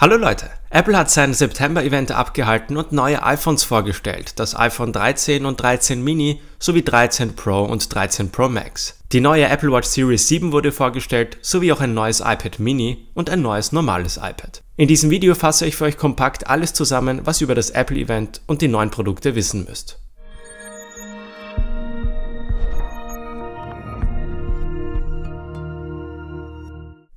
Hallo Leute! Apple hat sein September-Event abgehalten und neue iPhones vorgestellt, das iPhone 13 und 13 Mini sowie 13 Pro und 13 Pro Max. Die neue Apple Watch Series 7 wurde vorgestellt, sowie auch ein neues iPad Mini und ein neues normales iPad. In diesem Video fasse ich für euch kompakt alles zusammen, was ihr über das Apple-Event und die neuen Produkte wissen müsst.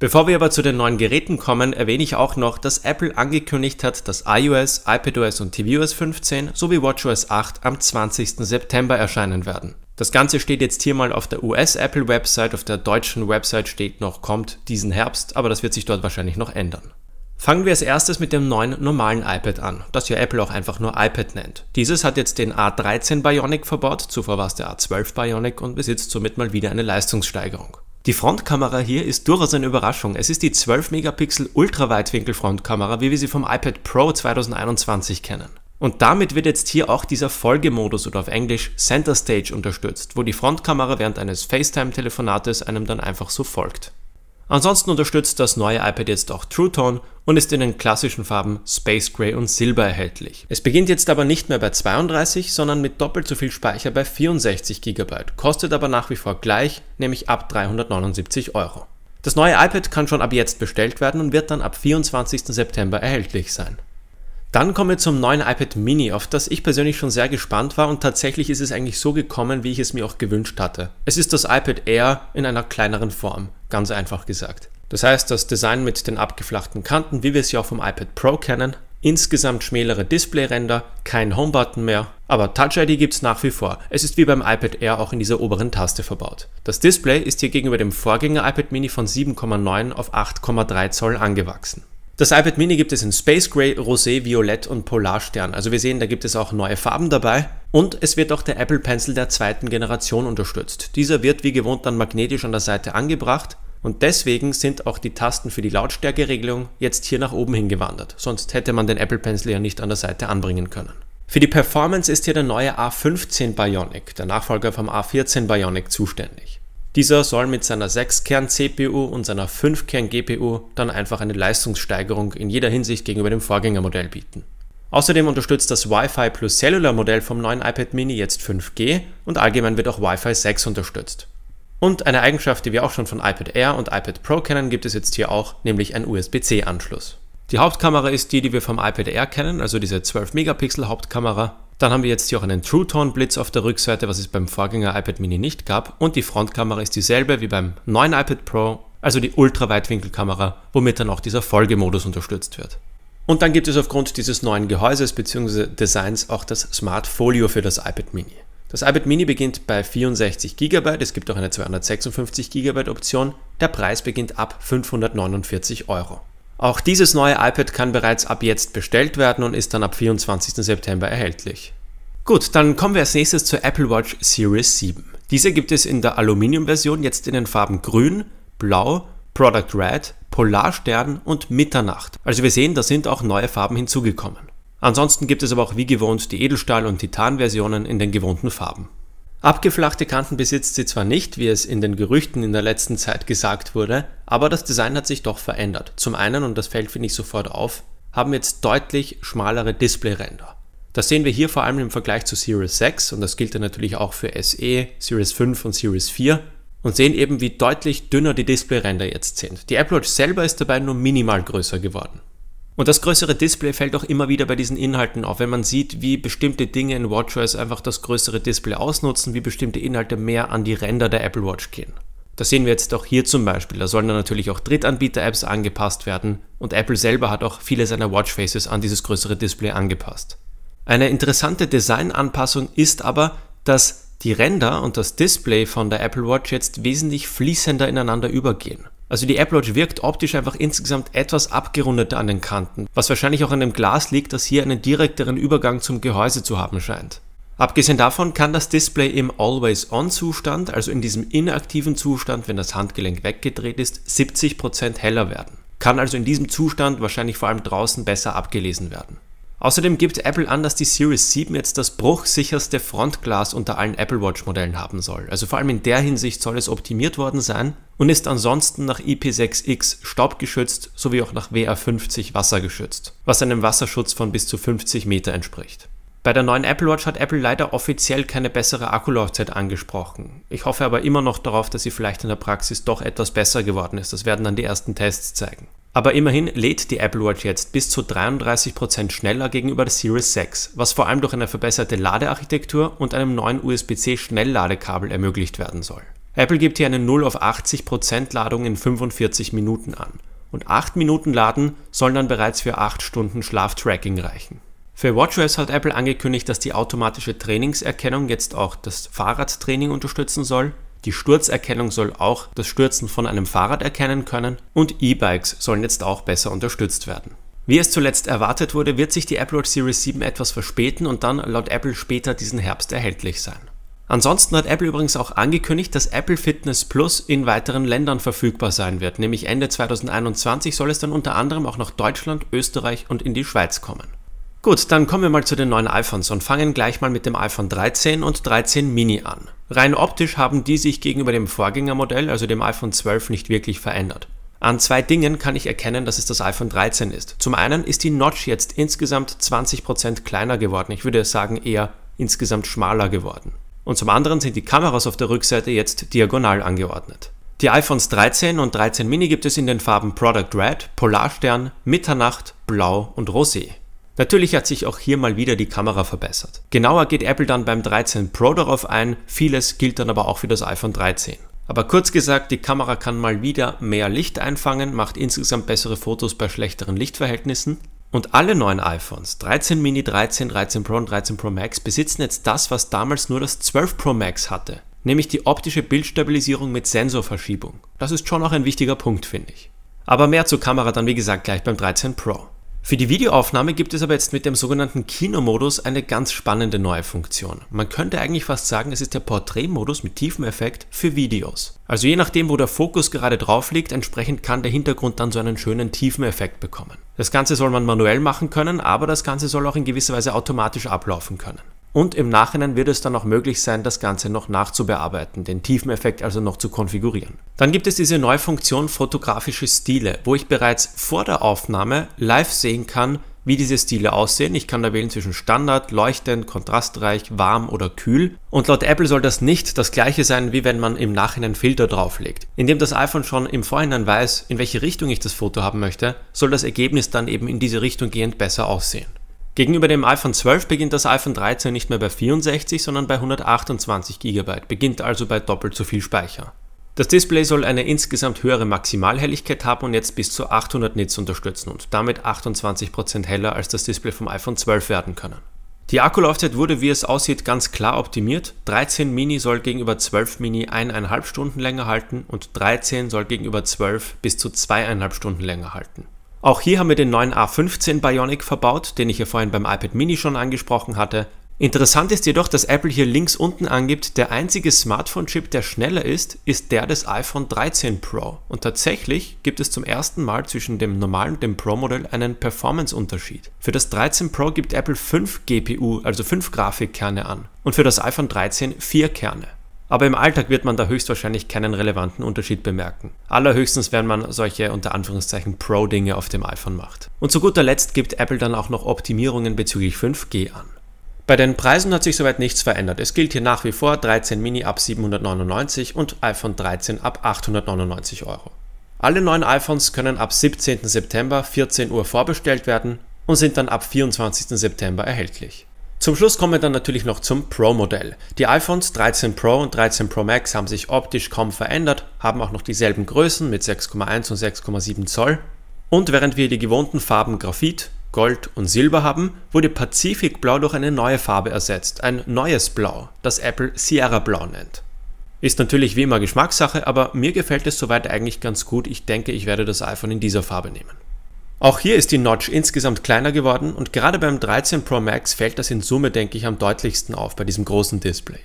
Bevor wir aber zu den neuen Geräten kommen, erwähne ich auch noch, dass Apple angekündigt hat, dass iOS, iPadOS und tvOS 15 sowie WatchOS 8 am 20. September erscheinen werden. Das Ganze steht jetzt hier mal auf der US-Apple-Website, auf der deutschen Website steht noch kommt diesen Herbst, aber das wird sich dort wahrscheinlich noch ändern. Fangen wir als erstes mit dem neuen normalen iPad an, das ja Apple auch einfach nur iPad nennt. Dieses hat jetzt den A13 Bionic verbaut, zuvor war es der A12 Bionic und besitzt somit mal wieder eine Leistungssteigerung. Die Frontkamera hier ist durchaus eine Überraschung. Es ist die 12 Megapixel Ultraweitwinkel Frontkamera, wie wir sie vom iPad Pro 2021 kennen. Und damit wird jetzt hier auch dieser Folgemodus oder auf Englisch Center Stage unterstützt, wo die Frontkamera während eines FaceTime-Telefonates einem dann einfach so folgt. Ansonsten unterstützt das neue iPad jetzt auch True Tone und ist in den klassischen Farben Space Gray und Silber erhältlich. Es beginnt jetzt aber nicht mehr bei 32, sondern mit doppelt so viel Speicher bei 64 GB, kostet aber nach wie vor gleich, nämlich ab 379 Euro. Das neue iPad kann schon ab jetzt bestellt werden und wird dann ab 24. September erhältlich sein. Dann kommen wir zum neuen iPad Mini, auf das ich persönlich schon sehr gespannt war und tatsächlich ist es eigentlich so gekommen, wie ich es mir auch gewünscht hatte. Es ist das iPad Air in einer kleineren Form, ganz einfach gesagt. Das heißt, das Design mit den abgeflachten Kanten, wie wir es ja auch vom iPad Pro kennen, insgesamt schmälere Displayränder, kein Homebutton mehr, aber Touch ID gibt's nach wie vor. Es ist wie beim iPad Air auch in dieser oberen Taste verbaut. Das Display ist hier gegenüber dem Vorgänger iPad Mini von 7,9 auf 8,3 Zoll angewachsen. Das iPad Mini gibt es in Space Gray, Rosé, Violett und Polarstern. Also wir sehen, da gibt es auch neue Farben dabei. Und es wird auch der Apple Pencil der zweiten Generation unterstützt. Dieser wird wie gewohnt dann magnetisch an der Seite angebracht. Und deswegen sind auch die Tasten für die Lautstärkeregelung jetzt hier nach oben hingewandert. Sonst hätte man den Apple Pencil ja nicht an der Seite anbringen können. Für die Performance ist hier der neue A15 Bionic, der Nachfolger vom A14 Bionic, zuständig. Dieser soll mit seiner 6-Kern-CPU und seiner 5-Kern-GPU dann einfach eine Leistungssteigerung in jeder Hinsicht gegenüber dem Vorgängermodell bieten. Außerdem unterstützt das Wi-Fi plus Cellular Modell vom neuen iPad Mini jetzt 5G und allgemein wird auch Wi-Fi 6 unterstützt. Und eine Eigenschaft, die wir auch schon von iPad Air und iPad Pro kennen, gibt es jetzt hier auch, nämlich ein USB-C-Anschluss. Die Hauptkamera ist die, die wir vom iPad Air kennen, also diese 12 Megapixel Hauptkamera dann haben wir jetzt hier auch einen True Tone Blitz auf der Rückseite, was es beim Vorgänger iPad Mini nicht gab. Und die Frontkamera ist dieselbe wie beim neuen iPad Pro, also die Ultraweitwinkelkamera, womit dann auch dieser Folgemodus unterstützt wird. Und dann gibt es aufgrund dieses neuen Gehäuses bzw. Designs auch das Smart Folio für das iPad Mini. Das iPad Mini beginnt bei 64 GB, es gibt auch eine 256 GB Option, der Preis beginnt ab 549 Euro. Auch dieses neue iPad kann bereits ab jetzt bestellt werden und ist dann ab 24. September erhältlich. Gut, dann kommen wir als nächstes zur Apple Watch Series 7. Diese gibt es in der Aluminium-Version jetzt in den Farben Grün, Blau, Product Red, Polarstern und Mitternacht. Also wir sehen, da sind auch neue Farben hinzugekommen. Ansonsten gibt es aber auch wie gewohnt die Edelstahl- und Titan-Versionen in den gewohnten Farben. Abgeflachte Kanten besitzt sie zwar nicht, wie es in den Gerüchten in der letzten Zeit gesagt wurde, aber das Design hat sich doch verändert. Zum einen, und das fällt finde ich sofort auf, haben jetzt deutlich schmalere Displayränder. Das sehen wir hier vor allem im Vergleich zu Series 6 und das gilt dann natürlich auch für SE, Series 5 und Series 4 und sehen eben, wie deutlich dünner die Displayränder jetzt sind. Die Apple Watch selber ist dabei nur minimal größer geworden. Und das größere Display fällt auch immer wieder bei diesen Inhalten auf, wenn man sieht, wie bestimmte Dinge in WatchOS einfach das größere Display ausnutzen, wie bestimmte Inhalte mehr an die Ränder der Apple Watch gehen. Das sehen wir jetzt auch hier zum Beispiel. Da sollen dann natürlich auch Drittanbieter-Apps angepasst werden und Apple selber hat auch viele seiner Watchfaces an dieses größere Display angepasst. Eine interessante Designanpassung ist aber, dass die Ränder und das Display von der Apple Watch jetzt wesentlich fließender ineinander übergehen. Also die Apple Watch wirkt optisch einfach insgesamt etwas abgerundeter an den Kanten, was wahrscheinlich auch an dem Glas liegt, das hier einen direkteren Übergang zum Gehäuse zu haben scheint. Abgesehen davon kann das Display im Always-On-Zustand, also in diesem inaktiven Zustand, wenn das Handgelenk weggedreht ist, 70% heller werden. Kann also in diesem Zustand wahrscheinlich vor allem draußen besser abgelesen werden. Außerdem gibt Apple an, dass die Series 7 jetzt das bruchsicherste Frontglas unter allen Apple Watch Modellen haben soll. Also vor allem in der Hinsicht soll es optimiert worden sein und ist ansonsten nach IP6X staubgeschützt sowie auch nach WR50 wassergeschützt, was einem Wasserschutz von bis zu 50 Meter entspricht. Bei der neuen Apple Watch hat Apple leider offiziell keine bessere Akkulaufzeit angesprochen. Ich hoffe aber immer noch darauf, dass sie vielleicht in der Praxis doch etwas besser geworden ist. Das werden dann die ersten Tests zeigen. Aber immerhin lädt die Apple Watch jetzt bis zu 33% schneller gegenüber der Series 6, was vor allem durch eine verbesserte Ladearchitektur und einem neuen USB-C Schnellladekabel ermöglicht werden soll. Apple gibt hier eine 0 auf 80% Ladung in 45 Minuten an. Und 8 Minuten Laden sollen dann bereits für 8 Stunden Schlaftracking reichen. Für WatchOS hat Apple angekündigt, dass die automatische Trainingserkennung jetzt auch das Fahrradtraining unterstützen soll die Sturzerkennung soll auch das Stürzen von einem Fahrrad erkennen können und E-Bikes sollen jetzt auch besser unterstützt werden. Wie es zuletzt erwartet wurde, wird sich die Apple Watch Series 7 etwas verspäten und dann laut Apple später diesen Herbst erhältlich sein. Ansonsten hat Apple übrigens auch angekündigt, dass Apple Fitness Plus in weiteren Ländern verfügbar sein wird, nämlich Ende 2021 soll es dann unter anderem auch nach Deutschland, Österreich und in die Schweiz kommen. Gut, dann kommen wir mal zu den neuen iPhones und fangen gleich mal mit dem iPhone 13 und 13 Mini an. Rein optisch haben die sich gegenüber dem Vorgängermodell, also dem iPhone 12, nicht wirklich verändert. An zwei Dingen kann ich erkennen, dass es das iPhone 13 ist. Zum einen ist die Notch jetzt insgesamt 20% kleiner geworden. Ich würde sagen eher insgesamt schmaler geworden. Und zum anderen sind die Kameras auf der Rückseite jetzt diagonal angeordnet. Die iPhones 13 und 13 Mini gibt es in den Farben Product Red, Polarstern, Mitternacht, Blau und Rosé. Natürlich hat sich auch hier mal wieder die Kamera verbessert. Genauer geht Apple dann beim 13 Pro darauf ein, vieles gilt dann aber auch für das iPhone 13. Aber kurz gesagt, die Kamera kann mal wieder mehr Licht einfangen, macht insgesamt bessere Fotos bei schlechteren Lichtverhältnissen. Und alle neuen iPhones, 13 Mini, 13, 13 Pro und 13 Pro Max, besitzen jetzt das, was damals nur das 12 Pro Max hatte, nämlich die optische Bildstabilisierung mit Sensorverschiebung. Das ist schon auch ein wichtiger Punkt, finde ich. Aber mehr zur Kamera dann wie gesagt gleich beim 13 Pro. Für die Videoaufnahme gibt es aber jetzt mit dem sogenannten Kinomodus eine ganz spannende neue Funktion. Man könnte eigentlich fast sagen, es ist der Porträtmodus mit tiefem Effekt für Videos. Also je nachdem, wo der Fokus gerade drauf liegt, entsprechend kann der Hintergrund dann so einen schönen tiefen Effekt bekommen. Das Ganze soll man manuell machen können, aber das Ganze soll auch in gewisser Weise automatisch ablaufen können. Und im Nachhinein wird es dann auch möglich sein, das Ganze noch nachzubearbeiten, den Tiefeneffekt also noch zu konfigurieren. Dann gibt es diese neue Funktion fotografische Stile, wo ich bereits vor der Aufnahme live sehen kann, wie diese Stile aussehen. Ich kann da wählen zwischen Standard, leuchtend, kontrastreich, warm oder kühl. Und laut Apple soll das nicht das gleiche sein, wie wenn man im Nachhinein Filter drauflegt. Indem das iPhone schon im Vorhinein weiß, in welche Richtung ich das Foto haben möchte, soll das Ergebnis dann eben in diese Richtung gehend besser aussehen. Gegenüber dem iPhone 12 beginnt das iPhone 13 nicht mehr bei 64, sondern bei 128 GB, beginnt also bei doppelt so viel Speicher. Das Display soll eine insgesamt höhere Maximalhelligkeit haben und jetzt bis zu 800 Nits unterstützen und damit 28% heller als das Display vom iPhone 12 werden können. Die Akkulaufzeit wurde, wie es aussieht, ganz klar optimiert. 13 Mini soll gegenüber 12 Mini 1,5 Stunden länger halten und 13 soll gegenüber 12 bis zu 2,5 Stunden länger halten. Auch hier haben wir den neuen A15 Bionic verbaut, den ich ja vorhin beim iPad Mini schon angesprochen hatte. Interessant ist jedoch, dass Apple hier links unten angibt, der einzige Smartphone-Chip, der schneller ist, ist der des iPhone 13 Pro. Und tatsächlich gibt es zum ersten Mal zwischen dem normalen und dem Pro-Modell einen Performance-Unterschied. Für das 13 Pro gibt Apple 5 GPU, also 5 Grafikkerne an. Und für das iPhone 13 4 Kerne. Aber im Alltag wird man da höchstwahrscheinlich keinen relevanten Unterschied bemerken. Allerhöchstens, wenn man solche unter Anführungszeichen Pro-Dinge auf dem iPhone macht. Und zu guter Letzt gibt Apple dann auch noch Optimierungen bezüglich 5G an. Bei den Preisen hat sich soweit nichts verändert. Es gilt hier nach wie vor 13 Mini ab 799 und iPhone 13 ab 899 Euro. Alle neuen iPhones können ab 17. September 14 Uhr vorbestellt werden und sind dann ab 24. September erhältlich. Zum Schluss kommen wir dann natürlich noch zum Pro-Modell. Die iPhones 13 Pro und 13 Pro Max haben sich optisch kaum verändert, haben auch noch dieselben Größen mit 6,1 und 6,7 Zoll. Und während wir die gewohnten Farben Graphit, Gold und Silber haben, wurde Pazifikblau durch eine neue Farbe ersetzt, ein neues Blau, das Apple Sierra Blau nennt. Ist natürlich wie immer Geschmackssache, aber mir gefällt es soweit eigentlich ganz gut. Ich denke, ich werde das iPhone in dieser Farbe nehmen. Auch hier ist die Notch insgesamt kleiner geworden und gerade beim 13 Pro Max fällt das in Summe, denke ich, am deutlichsten auf bei diesem großen Display.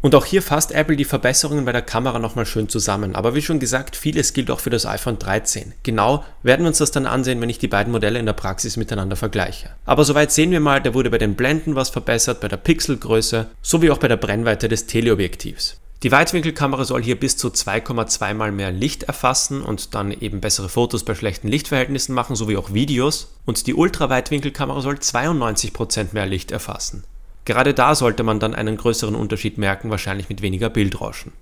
Und auch hier fasst Apple die Verbesserungen bei der Kamera nochmal schön zusammen. Aber wie schon gesagt, vieles gilt auch für das iPhone 13. Genau werden wir uns das dann ansehen, wenn ich die beiden Modelle in der Praxis miteinander vergleiche. Aber soweit sehen wir mal, da wurde bei den Blenden was verbessert, bei der Pixelgröße sowie auch bei der Brennweite des Teleobjektivs. Die Weitwinkelkamera soll hier bis zu 2,2 mal mehr Licht erfassen und dann eben bessere Fotos bei schlechten Lichtverhältnissen machen, sowie auch Videos. Und die Ultraweitwinkelkamera soll 92% mehr Licht erfassen. Gerade da sollte man dann einen größeren Unterschied merken, wahrscheinlich mit weniger Bildrauschen.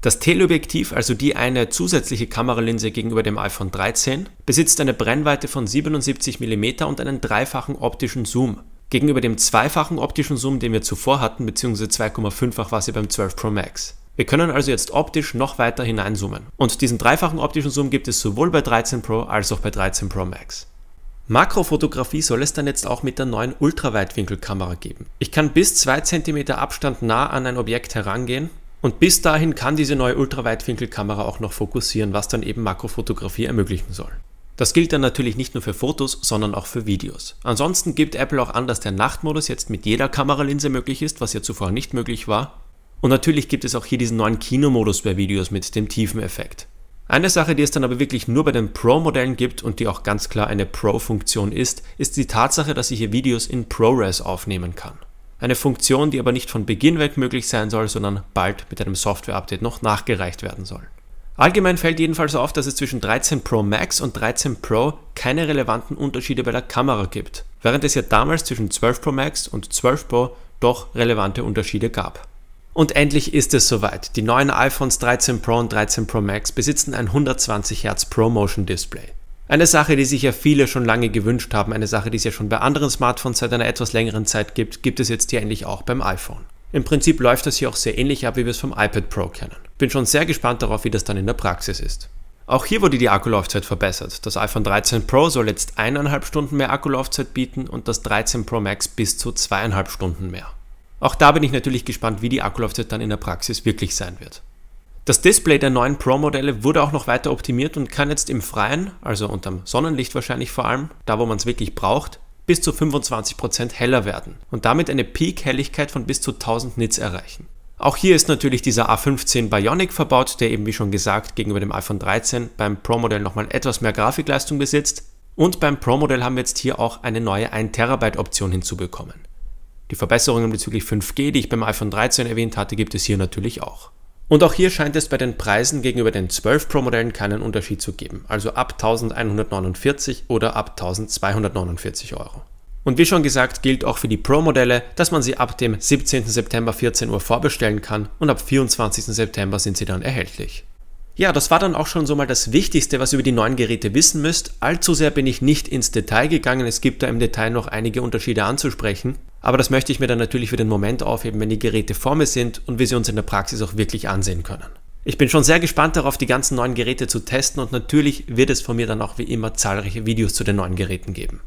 Das Teleobjektiv, also die eine zusätzliche Kameralinse gegenüber dem iPhone 13, besitzt eine Brennweite von 77 mm und einen dreifachen optischen Zoom. Gegenüber dem zweifachen optischen Zoom, den wir zuvor hatten, bzw. 2,5-fach war sie beim 12 Pro Max. Wir können also jetzt optisch noch weiter hineinzoomen. Und diesen dreifachen optischen Zoom gibt es sowohl bei 13 Pro als auch bei 13 Pro Max. Makrofotografie soll es dann jetzt auch mit der neuen Ultraweitwinkelkamera geben. Ich kann bis 2 cm Abstand nah an ein Objekt herangehen und bis dahin kann diese neue Ultraweitwinkelkamera auch noch fokussieren, was dann eben Makrofotografie ermöglichen soll. Das gilt dann natürlich nicht nur für Fotos, sondern auch für Videos. Ansonsten gibt Apple auch an, dass der Nachtmodus jetzt mit jeder Kameralinse möglich ist, was ja zuvor nicht möglich war. Und natürlich gibt es auch hier diesen neuen Kinomodus bei Videos mit dem tiefen Effekt. Eine Sache, die es dann aber wirklich nur bei den Pro-Modellen gibt und die auch ganz klar eine Pro-Funktion ist, ist die Tatsache, dass ich hier Videos in ProRes aufnehmen kann. Eine Funktion, die aber nicht von Beginn weg möglich sein soll, sondern bald mit einem Software-Update noch nachgereicht werden soll. Allgemein fällt jedenfalls auf, dass es zwischen 13 Pro Max und 13 Pro keine relevanten Unterschiede bei der Kamera gibt, während es ja damals zwischen 12 Pro Max und 12 Pro doch relevante Unterschiede gab. Und endlich ist es soweit. Die neuen iPhones 13 Pro und 13 Pro Max besitzen ein 120 Hz ProMotion Display. Eine Sache, die sich ja viele schon lange gewünscht haben, eine Sache, die es ja schon bei anderen Smartphones seit einer etwas längeren Zeit gibt, gibt es jetzt hier endlich auch beim iPhone. Im Prinzip läuft das hier auch sehr ähnlich ab, wie wir es vom iPad Pro kennen. Bin schon sehr gespannt darauf, wie das dann in der Praxis ist. Auch hier wurde die Akkulaufzeit verbessert. Das iPhone 13 Pro soll jetzt eineinhalb Stunden mehr Akkulaufzeit bieten und das 13 Pro Max bis zu zweieinhalb Stunden mehr. Auch da bin ich natürlich gespannt, wie die Akkulaufzeit dann in der Praxis wirklich sein wird. Das Display der neuen Pro-Modelle wurde auch noch weiter optimiert und kann jetzt im Freien, also unterm Sonnenlicht wahrscheinlich vor allem, da wo man es wirklich braucht, bis zu 25% heller werden und damit eine Peak-Helligkeit von bis zu 1000 Nits erreichen. Auch hier ist natürlich dieser A15 Bionic verbaut, der eben wie schon gesagt gegenüber dem iPhone 13 beim Pro-Modell nochmal etwas mehr Grafikleistung besitzt. Und beim Pro-Modell haben wir jetzt hier auch eine neue 1TB-Option hinzubekommen. Die Verbesserungen bezüglich 5G, die ich beim iPhone 13 erwähnt hatte, gibt es hier natürlich auch. Und auch hier scheint es bei den Preisen gegenüber den 12 Pro Modellen keinen Unterschied zu geben, also ab 1149 oder ab 1249 Euro. Und wie schon gesagt, gilt auch für die Pro Modelle, dass man sie ab dem 17. September 14 Uhr vorbestellen kann und ab 24. September sind sie dann erhältlich. Ja, das war dann auch schon so mal das Wichtigste, was ihr über die neuen Geräte wissen müsst. Allzu sehr bin ich nicht ins Detail gegangen. Es gibt da im Detail noch einige Unterschiede anzusprechen. Aber das möchte ich mir dann natürlich für den Moment aufheben, wenn die Geräte vor mir sind und wir sie uns in der Praxis auch wirklich ansehen können. Ich bin schon sehr gespannt darauf, die ganzen neuen Geräte zu testen und natürlich wird es von mir dann auch wie immer zahlreiche Videos zu den neuen Geräten geben.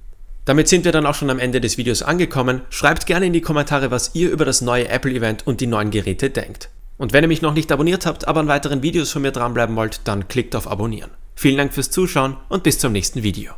Damit sind wir dann auch schon am Ende des Videos angekommen. Schreibt gerne in die Kommentare, was ihr über das neue Apple-Event und die neuen Geräte denkt. Und wenn ihr mich noch nicht abonniert habt, aber an weiteren Videos von mir dranbleiben wollt, dann klickt auf Abonnieren. Vielen Dank fürs Zuschauen und bis zum nächsten Video.